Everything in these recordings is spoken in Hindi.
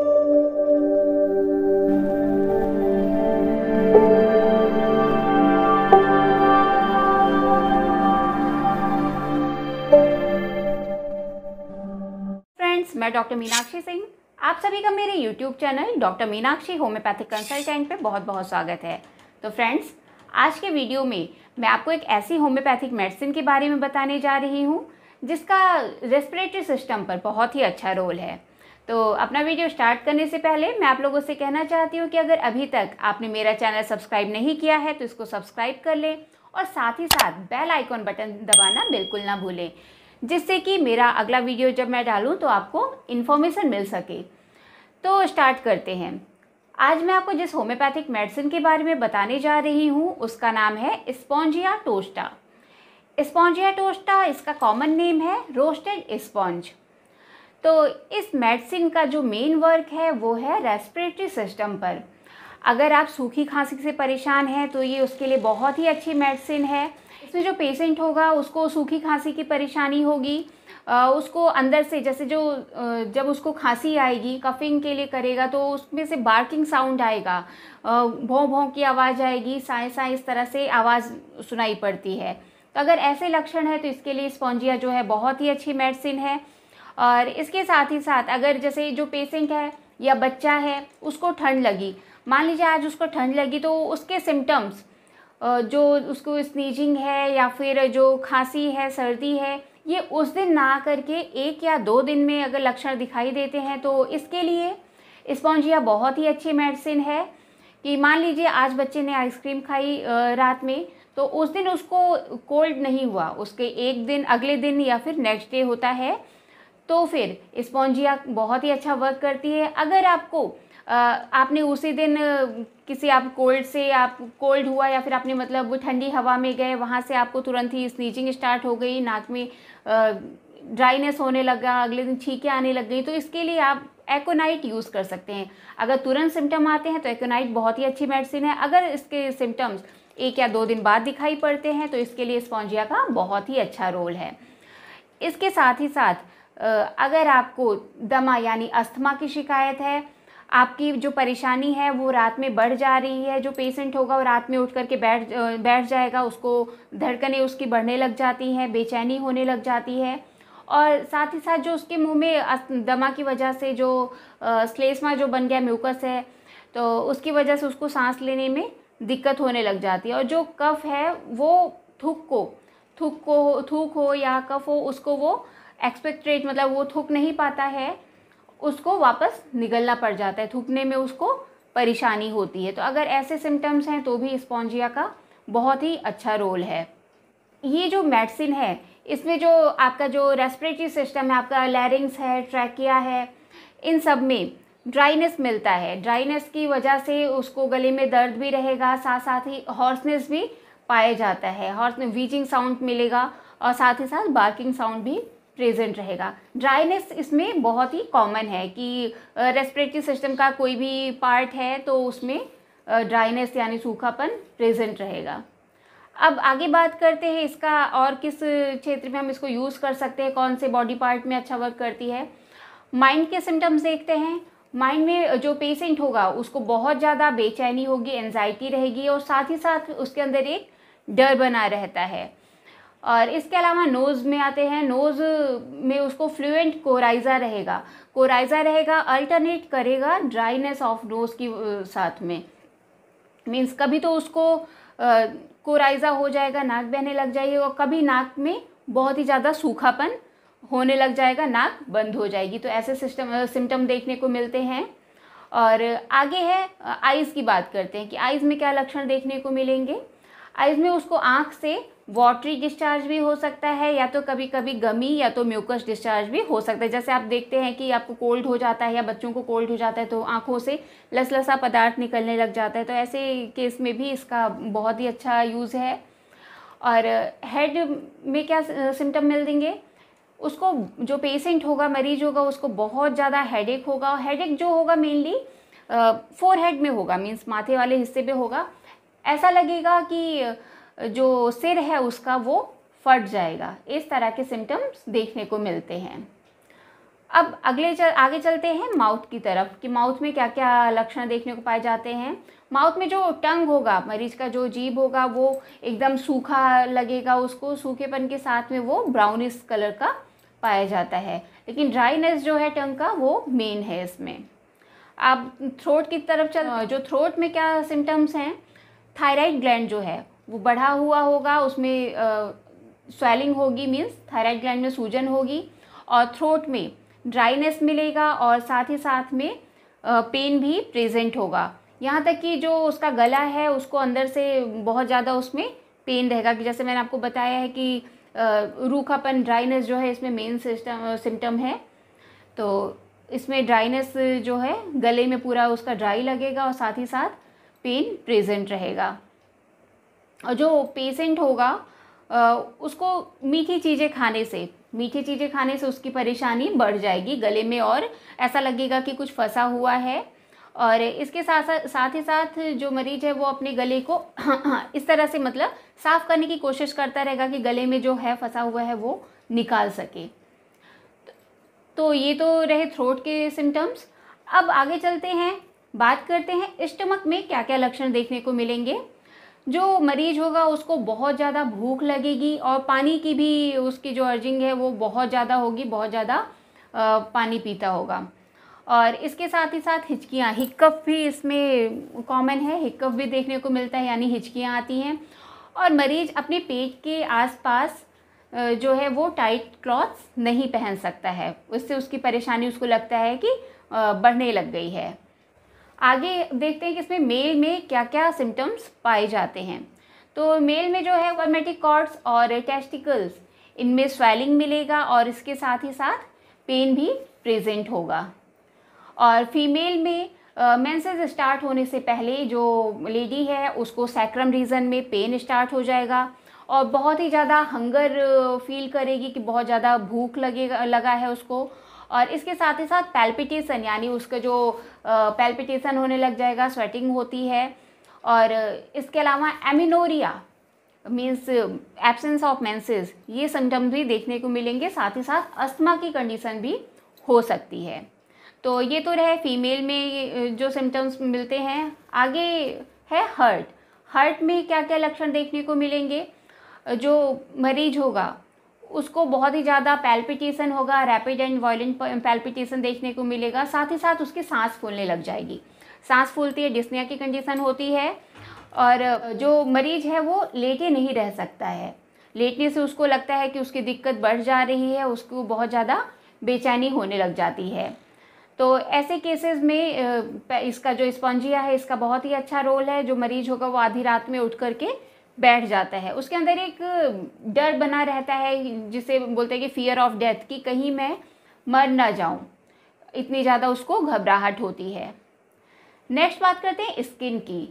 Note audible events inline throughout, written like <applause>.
फ्रेंड्स मैं डॉक्टर मीनाक्षी सिंह आप सभी का मेरे YouTube channel doctor Meenakshi homeopathic consultant पे बहुत बहुत स्वागत है तो फ्रेंड्स आज के वीडियो में मैं आपको एक ऐसी होम्योपैथिक मेडिसिन के बारे में बताने जा रही हूँ जिसका रेस्पिरेटरी सिस्टम पर बहुत ही अच्छा रोल है तो अपना वीडियो स्टार्ट करने से पहले मैं आप लोगों से कहना चाहती हूँ कि अगर अभी तक आपने मेरा चैनल सब्सक्राइब नहीं किया है तो इसको सब्सक्राइब कर लें और साथ ही साथ बेल आइकॉन बटन दबाना बिल्कुल ना भूलें जिससे कि मेरा अगला वीडियो जब मैं डालूँ तो आपको इन्फॉर्मेशन मिल सके तो स्टार्ट करते हैं आज मैं आपको जिस होम्योपैथिक मेडिसिन के बारे में बताने जा रही हूँ उसका नाम है स्पॉन्जिया टोस्टा स्पॉन्जिया टोस्टा इसका कॉमन नेम है रोस्टेड स्पॉन्ज तो इस मेडिसिन का जो मेन वर्क है वो है रेस्पिरेटरी सिस्टम पर अगर आप सूखी खांसी से परेशान हैं तो ये उसके लिए बहुत ही अच्छी मेडिसिन है इसमें जो पेशेंट होगा उसको सूखी खांसी की परेशानी होगी उसको अंदर से जैसे जो जब उसको खांसी आएगी कफिंग के लिए करेगा तो उसमें से बार्किंग साउंड आएगा भों भों की आवाज़ आएगी साए साए इस तरह से आवाज़ सुनाई पड़ती है तो अगर ऐसे लक्षण है तो इसके लिए स्पॉन्जिया जो है बहुत ही अच्छी मेडिसिन है और इसके साथ ही साथ अगर जैसे जो पेशेंट है या बच्चा है उसको ठंड लगी मान लीजिए आज उसको ठंड लगी तो उसके सिम्टम्स जो उसको स्नीजिंग है या फिर जो खांसी है सर्दी है ये उस दिन ना करके एक या दो दिन में अगर लक्षण दिखाई देते हैं तो इसके लिए स्पॉन्जिया बहुत ही अच्छी मेडिसिन है कि मान लीजिए आज बच्चे ने आइसक्रीम खाई रात में तो उस दिन उसको कोल्ड नहीं हुआ उसके एक दिन अगले दिन या फिर नेक्स्ट डे होता है तो फिर स्पॉन्जिया बहुत ही अच्छा वर्क करती है अगर आपको आपने उसी दिन किसी आप कोल्ड से आप कोल्ड हुआ या फिर आपने मतलब ठंडी हवा में गए वहाँ से आपको तुरंत ही स्नीचिंग स्टार्ट हो गई नाक में ड्राइनेस होने लगा अगले दिन छीकें आने लग गई तो इसके लिए आप एकोनाइट यूज़ कर सकते हैं अगर तुरंत सिम्टम आते हैं तो एकोनाइट बहुत ही अच्छी मेडिसिन है अगर इसके सिम्टम्स एक या दो दिन बाद दिखाई पड़ते हैं तो इसके लिए स्पॉन्जिया का बहुत ही अच्छा रोल है इसके साथ ही साथ अगर आपको दमा यानी अस्थमा की शिकायत है आपकी जो परेशानी है वो रात में बढ़ जा रही है जो पेशेंट होगा वो रात में उठ करके बैठ बैठ जाएगा उसको धड़कने उसकी बढ़ने लग जाती हैं बेचैनी होने लग जाती है और साथ ही साथ जो उसके मुंह में दमा की वजह से जो स्लेस्मा जो बन गया म्यूकस है तो उसकी वजह से उसको सांस लेने में दिक्कत होने लग जाती है और जो कफ है वो थूक को थूक को थूक हो या कफ हो उसको वो एक्सपेक्ट्रेट मतलब वो थूक नहीं पाता है उसको वापस निगलना पड़ जाता है थूकने में उसको परेशानी होती है तो अगर ऐसे सिम्टम्स हैं तो भी स्पॉन्जिया का बहुत ही अच्छा रोल है ये जो मेडिसिन है इसमें जो आपका जो रेस्परेटरी सिस्टम है आपका लैरिंग्स है ट्रैकिया है इन सब में ड्राइनेस मिलता है ड्राइनेस की वजह से उसको गले में दर्द भी रहेगा साथ साथ ही हॉर्सनेस भी पाया जाता है हॉर्स वीजिंग साउंड मिलेगा और साथ ही साथ बार्किंग साउंड भी प्रेजेंट रहेगा ड्राइनेस इसमें बहुत ही कॉमन है कि रेस्पिरेटरी सिस्टम का कोई भी पार्ट है तो उसमें ड्राइनेस यानी सूखापन प्रेजेंट रहेगा अब आगे बात करते हैं इसका और किस क्षेत्र में हम इसको यूज़ कर सकते हैं कौन से बॉडी पार्ट में अच्छा वर्क करती है माइंड के सिम्टम्स देखते हैं माइंड में जो पेशेंट होगा उसको बहुत ज़्यादा बेचैनी होगी एनजाइटी रहेगी और साथ ही साथ उसके अंदर एक डर बना रहता है और इसके अलावा नोज़ में आते हैं नोज़ में उसको फ्लूएंट कोराइज़ा रहेगा कोराइज़ा रहेगा अल्टरनेट करेगा ड्राइनेस ऑफ नोज़ की साथ में मीन्स कभी तो उसको कोराइज़ा हो जाएगा नाक बहने लग जाएगी और कभी नाक में बहुत ही ज़्यादा सूखापन होने लग जाएगा नाक बंद हो जाएगी तो ऐसे सिस्टम सिम्टम देखने को मिलते हैं और आगे है आइज़ की बात करते हैं कि आइज़ में क्या लक्षण देखने को मिलेंगे आइज़ में उसको आँख से वॉटरी डिस्चार्ज भी हो सकता है या तो कभी कभी गमी या तो म्यूकस डिस्चार्ज भी हो सकता है जैसे आप देखते हैं कि आपको कोल्ड हो जाता है या बच्चों को कोल्ड हो जाता है तो आँखों से लसलसा पदार्थ निकलने लग जाता है तो ऐसे केस में भी इसका बहुत ही अच्छा यूज़ है और हेड में क्या सिम्टम मिल देंगे उसको जो पेशेंट होगा मरीज होगा उसको बहुत ज़्यादा हेडेक होगा और हेडेक जो होगा मेनली फोर हेड में होगा मीन्स माथे वाले हिस्से पे होगा ऐसा लगेगा कि जो सिर है उसका वो फट जाएगा इस तरह के सिम्टम्स देखने को मिलते हैं अब अगले चल आगे चलते हैं माउथ की तरफ कि माउथ में क्या क्या लक्षण देखने को पाए जाते हैं माउथ में जो टंग होगा मरीज का जो जीभ होगा वो एकदम सूखा लगेगा उसको सूखेपन के साथ में वो ब्राउनिश कलर का पाया जाता है लेकिन ड्राइनेस जो है टंग का वो मेन है इसमें अब थ्रोट की तरफ चल जो थ्रोट में क्या सिम्टम्स हैं थायराइड ग्लैंड जो है वो बढ़ा हुआ होगा उसमें स्वेलिंग होगी मीन्स थायराइड ग्लैंड में सूजन होगी और थ्रोट में ड्राइनेस मिलेगा और साथ ही साथ में पेन भी प्रेजेंट होगा यहाँ तक कि जो उसका गला है उसको अंदर से बहुत ज़्यादा उसमें पेन रहेगा कि जैसे मैंने आपको बताया है कि रूखापन ड्राइनेस जो है इसमें मेन सिस्टम सिम्टम है तो इसमें ड्राइनेस जो है गले में पूरा उसका ड्राई लगेगा और साथ ही साथ पेन प्रेजेंट रहेगा जो पेशेंट होगा उसको मीठी चीज़ें खाने से मीठी चीज़ें खाने से उसकी परेशानी बढ़ जाएगी गले में और ऐसा लगेगा कि कुछ फंसा हुआ है और इसके साथ साथ ही साथ जो मरीज है वो अपने गले को <clears throat> इस तरह से मतलब साफ़ करने की कोशिश करता रहेगा कि गले में जो है फंसा हुआ है वो निकाल सके तो ये तो रहे थ्रोट के सिम्टम्स अब आगे चलते हैं बात करते हैं स्टमक में क्या क्या लक्षण देखने को मिलेंगे जो मरीज होगा उसको बहुत ज़्यादा भूख लगेगी और पानी की भी उसकी जो अर्जिंग है वो बहुत ज़्यादा होगी बहुत ज़्यादा पानी पीता होगा और इसके साथ ही साथ हिचकियाँ हिकअप भी इसमें कॉमन है हिकअप भी देखने को मिलता है यानी हिचकियाँ आती हैं और मरीज अपने पेट के आसपास जो है वो टाइट क्लॉथ्स नहीं पहन सकता है उससे उसकी परेशानी उसको लगता है कि बढ़ने लग गई है आगे देखते हैं कि इसमें मेल में क्या क्या सिम्टम्स पाए जाते हैं तो मेल में जो है वर्मेटिक कॉर्ड्स और टेस्टिकल्स इनमें स्वेलिंग मिलेगा और इसके साथ ही साथ पेन भी प्रेजेंट होगा और फीमेल में मेंसेस uh, स्टार्ट होने से पहले जो लेडी है उसको सैक्रम रीज़न में पेन स्टार्ट हो जाएगा और बहुत ही ज़्यादा हंगर फील करेगी कि बहुत ज़्यादा भूख लगेगा लगा है उसको और इसके साथ ही साथ पैल्पिटेशन यानी उसका जो पैल्पिटेशन होने लग जाएगा स्वेटिंग होती है और इसके अलावा amenorrhoea means absence of menses ये सिम्टम्स भी देखने को मिलेंगे साथ ही साथ अस्थमा की कंडीशन भी हो सकती है तो ये तो रहे फीमेल में जो सिम्टम्स मिलते हैं आगे है हर्ट हर्ट में क्या क्या लक्षण देखने को मिलेंगे जो मरीज होगा उसको बहुत ही ज़्यादा पैल्पिटेशन होगा रैपिड एंड वॉयेंट पैल्पिटेशन देखने को मिलेगा साथ ही साथ उसकी सांस फूलने लग जाएगी सांस फूलती है डिस्निया की कंडीशन होती है और जो मरीज है वो लेटे नहीं रह सकता है लेटने से उसको लगता है कि उसकी दिक्कत बढ़ जा रही है उसको बहुत ज़्यादा बेचैनी होने लग जाती है तो ऐसे केसेस में इसका जो स्पॉन्जिया है इसका बहुत ही अच्छा रोल है जो मरीज होगा वो आधी रात में उठ करके बैठ जाता है उसके अंदर एक डर बना रहता है जिसे बोलते हैं कि फियर ऑफ डेथ कि कहीं मैं मर ना जाऊं इतनी ज़्यादा उसको घबराहट होती है नेक्स्ट बात करते हैं स्किन की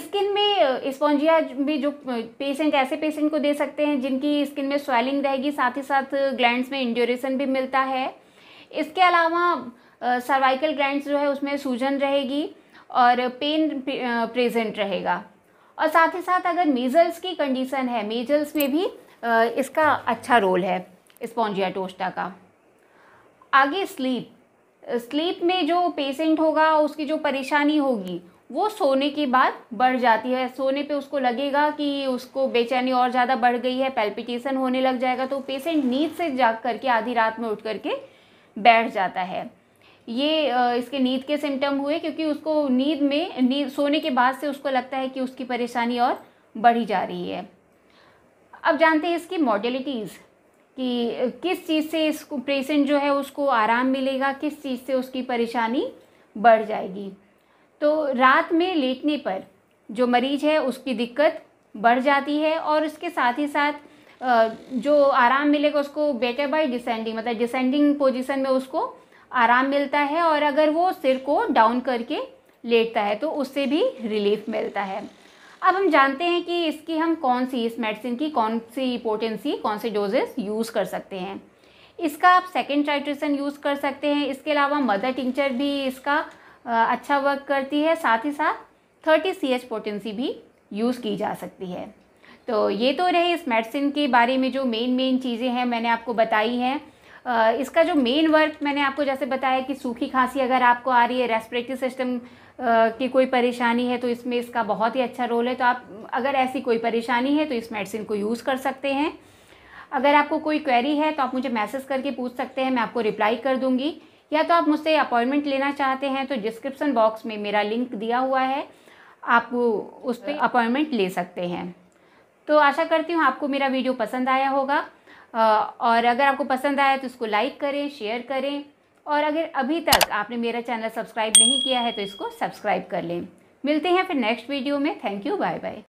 स्किन में स्पॉन्जिया में जो पेशेंट ऐसे पेशेंट को दे सकते हैं जिनकी स्किन में स्वेलिंग रहेगी साथ ही साथ ग्लैंड्स में इंड्योरेशन भी मिलता है इसके अलावा सर्वाइकल ग्लैंड्स जो है उसमें सूजन रहेगी और पेन प्रेजेंट रहेगा और साथ ही साथ अगर मेजल्स की कंडीशन है मेजल्स में भी इसका अच्छा रोल है इस्पॉन्जिया टोस्टा का आगे स्लीप स्लीप में जो पेशेंट होगा उसकी जो परेशानी होगी वो सोने के बाद बढ़ जाती है सोने पे उसको लगेगा कि उसको बेचैनी और ज़्यादा बढ़ गई है पैल्पिटेशन होने लग जाएगा तो पेशेंट नींद से जाग करके आधी रात में उठ करके बैठ जाता है ये इसके नींद के सिम्टम हुए क्योंकि उसको नींद में नींद सोने के बाद से उसको लगता है कि उसकी परेशानी और बढ़ी जा रही है अब जानते हैं इसकी मॉडलिटीज़ कि किस चीज़ से इसको पेशेंट जो है उसको आराम मिलेगा किस चीज़ से उसकी परेशानी बढ़ जाएगी तो रात में लेटने पर जो मरीज है उसकी दिक्कत बढ़ जाती है और उसके साथ ही साथ जो आराम मिलेगा उसको बेटर बाय डिसेंडिंग मतलब डिसेंडिंग पोजीशन में उसको आराम मिलता है और अगर वो सिर को डाउन करके लेटता है तो उससे भी रिलीफ मिलता है अब हम जानते हैं कि इसकी हम कौन सी इस मेडिसिन की कौन सी पोटेंसी कौन से डोजेस यूज़ कर सकते हैं इसका आप सेकेंड ट्राइट्रेशन यूज़ कर सकते हैं इसके अलावा मदर टिंचर भी इसका अच्छा वर्क करती है साथ ही साथ थर्टी सी एच पोटेंसी भी यूज़ की जा सकती है तो ये तो रहे इस मेडिसिन के बारे में जो मेन मेन चीज़ें हैं मैंने आपको बताई हैं इसका जो मेन वर्क मैंने आपको जैसे बताया कि सूखी खांसी अगर आपको आ रही है रेस्परेटरी सिस्टम की कोई परेशानी है तो इसमें इसका बहुत ही अच्छा रोल है तो आप अगर ऐसी कोई परेशानी है तो इस मेडिसिन को यूज़ कर सकते हैं अगर आपको कोई क्वेरी है तो आप मुझे मैसेज करके पूछ सकते हैं मैं आपको रिप्लाई कर दूँगी या तो आप मुझसे अपॉइंटमेंट लेना चाहते हैं तो डिस्क्रिप्सन बॉक्स में मेरा लिंक दिया हुआ है आप उस पर अपॉइंटमेंट ले सकते हैं तो आशा करती हूँ आपको मेरा वीडियो पसंद आया होगा और अगर आपको पसंद आया तो इसको लाइक करें शेयर करें और अगर अभी तक आपने मेरा चैनल सब्सक्राइब नहीं किया है तो इसको सब्सक्राइब कर लें मिलते हैं फिर नेक्स्ट वीडियो में थैंक यू बाय बाय